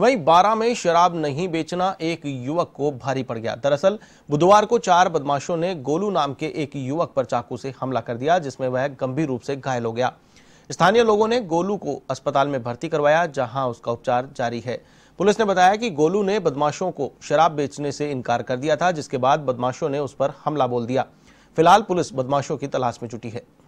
वहीं बारह में शराब नहीं बेचना एक युवक को भारी पड़ गया दरअसल बुधवार को चार बदमाशों ने गोलू नाम के एक युवक पर चाकू से हमला कर दिया जिसमें वह गंभीर रूप से घायल हो गया स्थानीय लोगों ने गोलू को अस्पताल में भर्ती करवाया जहां उसका उपचार जारी है पुलिस ने बताया कि गोलू ने बदमाशों को शराब बेचने से इनकार कर दिया था जिसके बाद बदमाशों ने उस पर हमला बोल दिया फिलहाल पुलिस बदमाशों की तलाश में जुटी है